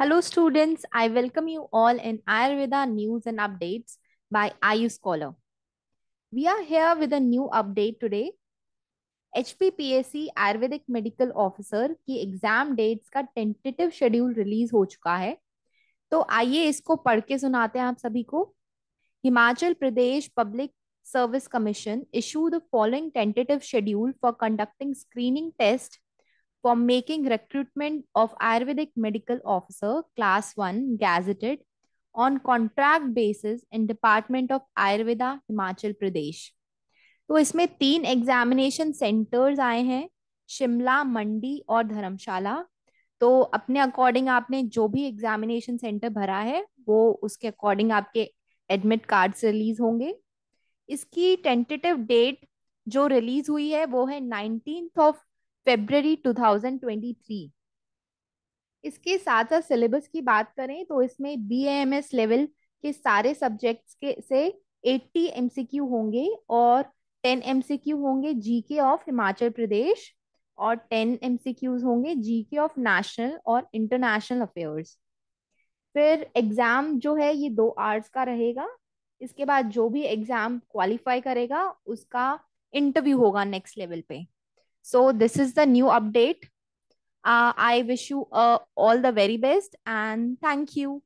Hello students, I welcome you all in Ayurveda news and updates by IU Scholar. We are here with a new update today. HPPAC Ayurvedic medical officer की exam dates का tentative schedule release हो चुका है तो आइए इसको पढ़ के सुनाते हैं आप सभी को Himachal Pradesh public service commission issue the following tentative schedule for conducting screening test for making recruitment of Ayurvedic medical officer class 1 gazetted on contract basis in Department of Ayurveda Himachal Pradesh. तो इसमें तीन एग्जामिनेशन सेंटर्स आए हैं शिमला मंडी और धर्मशाला तो अपने according आपने जो भी एग्जामिनेशन सेंटर भरा है वो उसके अकॉर्डिंग आपके एडमिट कार्ड्स रिलीज होंगे इसकी टेंटेटिव डेट जो रिलीज हुई है वो है नाइनटीन ऑफ फेब्रवरी 2023 इसके साथ साथ सिलेबस की बात करें तो इसमें बीएएमएस लेवल के सारे सब्जेक्ट्स के से 80 एमसीक्यू होंगे और 10 एमसीक्यू होंगे जीके ऑफ हिमाचल प्रदेश और 10 एमसीक्यूज होंगे जीके ऑफ नेशनल और इंटरनेशनल अफेयर्स फिर एग्जाम जो है ये दो आर्ट्स का रहेगा इसके बाद जो भी एग्जाम क्वालिफाई करेगा उसका इंटरव्यू होगा नेक्स्ट लेवल पे So this is the new update. Uh, I wish you uh, all the very best and thank you.